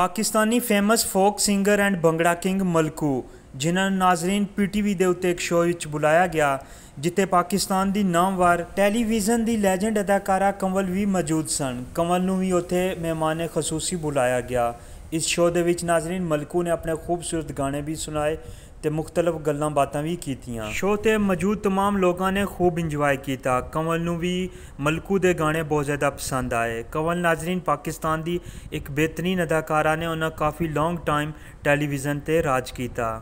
Pakistani famous folk singer and bhangra king Malku ਜਿਨ੍ਹਾਂ ਨੂੰ Nazreen PTV ਦੇ ਉੱਤੇ ਇੱਕ ਸ਼ੋਅ ਵਿੱਚ ਬੁਲਾਇਆ ਗਿਆ ਜਿੱਥੇ ਪਾਕਿਸਤਾਨ ਦੀ ਨਾਮਵਰ ਟੈਲੀਵਿਜ਼ਨ ਦੀ ਲੈਜੈਂਡ ਅਦਾਕਾਰਾ ਕਮਲ ਵੀ ਮੌਜੂਦ ਸਨ ਕਮਲ ਨੂੰ ਵੀ ਉੱਥੇ ਮਹਿਮਾਨੇ ਖਸੂਸੀ ਬੁਲਾਇਆ ਗਿਆ ਇਸ ਸ਼ੋਅ ਦੇ ਵਿੱਚ ਨਾਜ਼ਰੀਨ ਮਲਕੂ ਨੇ ਆਪਣੇ ਖੂਬਸੂਰਤ ਗਾਣੇ ਵੀ ਸੁਣਾਏ ਤੇ ਮੁxtਲਫ ਗੱਲਾਂ ਬਾਤਾਂ ਵੀ ਕੀਤੀਆਂ ਸ਼ੋਅ ਤੇ ਮੌਜੂਦ तमाम ਲੋਕਾਂ ਨੇ ਖੂਬ ਇੰਜੋਏ ਕੀਤਾ ਕਮਲ ਨੂੰ ਵੀ ਮਲਕੂ ਦੇ ਗਾਣੇ ਬਹੁਤ ਜ਼ਿਆਦਾ ਪਸੰਦ ਆਏ ਕਮਲ ਨਾਜ਼ਰੀਨ ਪਾਕਿਸਤਾਨ ਦੀ ਇੱਕ ਬਿਹਤਰੀਨ ਅਦਾਕਾਰਾ ਨੇ ਉਹਨਾਂ ਕਾਫੀ ਲੌਂਗ ਟਾਈਮ ਟੈਲੀਵਿਜ਼ਨ ਤੇ ਰਾਜ ਕੀਤਾ